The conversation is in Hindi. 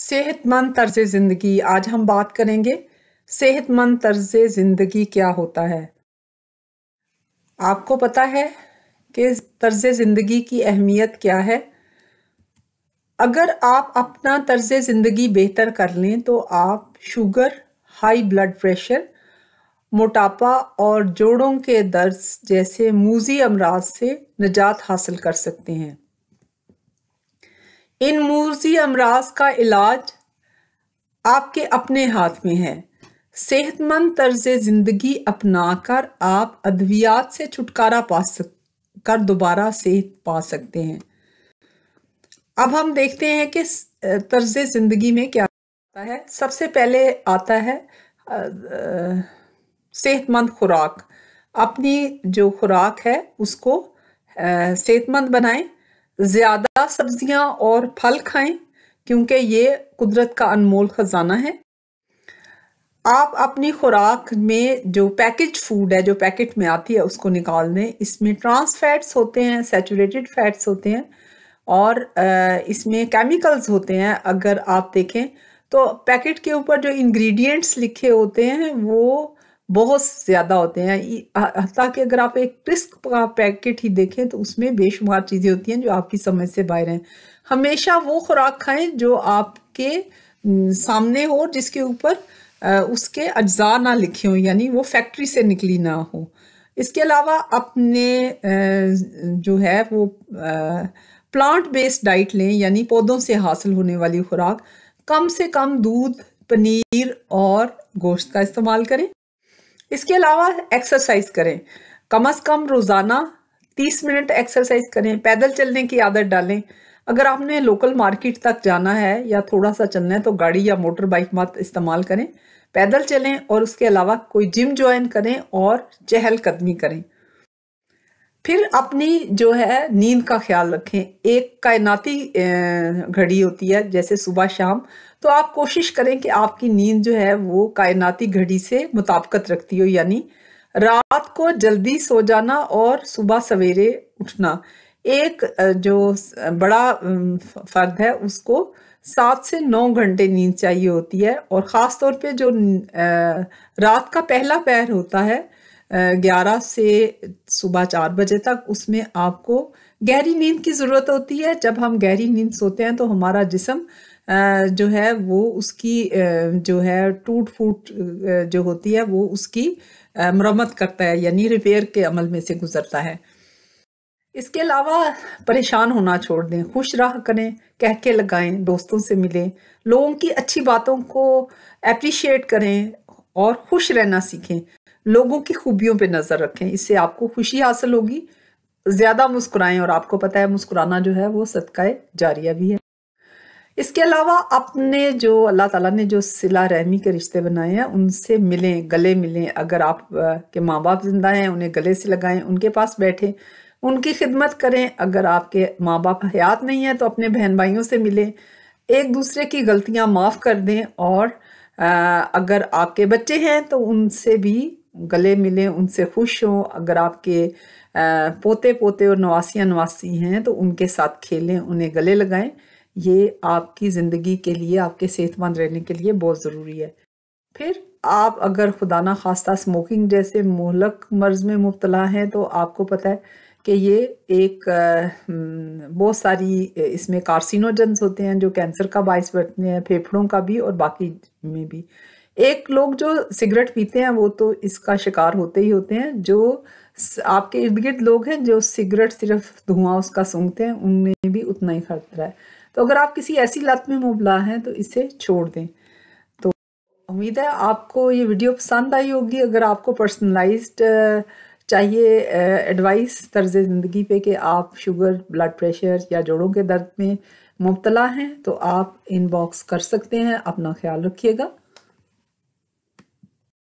सेहतमंद तर्ज ज़िंदगी आज हम बात करेंगे सेहतमंद तर्ज ज़िंदगी क्या होता है आपको पता है कि तर्ज ज़िंदगी की अहमियत क्या है अगर आप अपना तर्ज ज़िंदगी बेहतर कर लें तो आप शुगर हाई ब्लड प्रेशर मोटापा और जोड़ों के दर्द जैसे मूजी अमराज से निजात हासिल कर सकते हैं इन मूर्जी अमराज का इलाज आपके अपने हाथ में है सेहतमंद तर्ज ज़िंदगी अपनाकर आप अद्वियात से छुटकारा पा सक कर दोबारा सेहत पा सकते हैं अब हम देखते हैं कि तर्ज ज़िंदगी में क्या आता है सबसे पहले आता है सेहतमंद खुराक अपनी जो खुराक है उसको सेहतमंद बनाएं ज़्यादा सब्जियां और फल खाएं क्योंकि ये कुदरत का अनमोल ख़जाना है आप अपनी खुराक में जो पैकेज फूड है जो पैकेट में आती है उसको निकाल दें इसमें ट्रांस फैट्स होते हैं सेचूरेटेड फैट्स होते हैं और इसमें केमिकल्स होते हैं अगर आप देखें तो पैकेट के ऊपर जो इंग्रेडिएंट्स लिखे होते हैं वो बहुत ज़्यादा होते हैं ताकि अगर आप एक क्रिस्क का पैकेट ही देखें तो उसमें बेशुमार चीज़ें होती हैं जो आपकी समझ से बाहर हैं हमेशा वो खुराक खाएं जो आपके सामने हो जिसके ऊपर उसके अज्जा ना लिखे हों यानी वो फैक्ट्री से निकली ना हो इसके अलावा अपने जो है वो प्लांट बेस्ड डाइट लें यानी पौधों से हासिल होने वाली खुराक कम से कम दूध पनीर और गोश्त का इस्तेमाल करें इसके अलावा एक्सरसाइज करें कम अज़ कम रोज़ाना तीस मिनट एक्सरसाइज करें पैदल चलने की आदत डालें अगर आपने लोकल मार्केट तक जाना है या थोड़ा सा चलना है तो गाड़ी या मोटर बाइक मत इस्तेमाल करें पैदल चलें और उसके अलावा कोई जिम ज्वाइन करें और चहलकदमी करें फिर अपनी जो है नींद का ख्याल रखें एक कायनाती घड़ी होती है जैसे सुबह शाम तो आप कोशिश करें कि आपकी नींद जो है वो कायनाती घड़ी से मुताबकत रखती हो यानी रात को जल्दी सो जाना और सुबह सवेरे उठना एक जो बड़ा फर्द है उसको सात से नौ घंटे नींद चाहिए होती है और ख़ास तौर पे जो रात का पहला पैर होता है ग्यारह से सुबह चार बजे तक उसमें आपको गहरी नींद की ज़रूरत होती है जब हम गहरी नींद सोते हैं तो हमारा जिसम जो है वो उसकी जो है टूट फूट जो होती है वो उसकी मरम्मत करता है यानी रिपेयर के अमल में से गुजरता है इसके अलावा परेशान होना छोड़ दें खुश राह करें कह के लगाएं दोस्तों से मिलें लोगों की अच्छी बातों को अप्रिशिएट करें और खुश रहना सीखें लोगों की खूबियों पे नज़र रखें इससे आपको खुशी हासिल होगी ज़्यादा मुस्कुराएं और आपको पता है मुस्कुराना जो है वो सदकाए जारिया भी है इसके अलावा अपने जो अल्लाह ताला ने जो सिला रहमी के रिश्ते बनाए हैं उनसे मिलें गले मिलें अगर आप के माँ बाप जिंदा हैं उन्हें गले से लगाएं उनके पास बैठें उनकी खिदमत करें अगर आपके माँ बाप हयात नहीं है तो अपने बहन भाइयों से मिलें एक दूसरे की गलतियाँ माफ़ कर दें और आ, अगर आपके बच्चे हैं तो उनसे भी गले मिले उनसे खुश हो अगर आपके पोते पोते और नवासियाँ नवासी हैं तो उनके साथ खेलें उन्हें गले लगाएं ये आपकी ज़िंदगी के लिए आपके सेहतमंद रहने के लिए बहुत ज़रूरी है फिर आप अगर खुदा ना खास्ता स्मोकिंग जैसे मोहलक मर्ज़ में मुबतला हैं तो आपको पता है कि ये एक हम्म, बहुत सारी इसमें कार्सिनोजेंस होते हैं जो कैंसर का बायस बढ़ते हैं फेफड़ों का भी और बाकी में भी एक लोग जो सिगरेट पीते हैं वो तो इसका शिकार होते ही होते हैं जो आपके इर्द गिर्द लोग हैं जो सिगरेट सिर्फ धुआं उसका सूंघते हैं उनमें भी उतना ही खतरा है तो अगर आप किसी ऐसी लत में मुबला हैं तो इसे छोड़ दें तो उम्मीद है आपको ये वीडियो पसंद आई होगी अगर आपको पर्सनलाइज्ड चाहिए एडवाइस तर्ज ज़िंदगी पे कि आप शुगर ब्लड प्रेशर या जोड़ों के दर्द में मुबतला हैं तो आप इनबॉक्स कर सकते हैं अपना ख्याल रखिएगा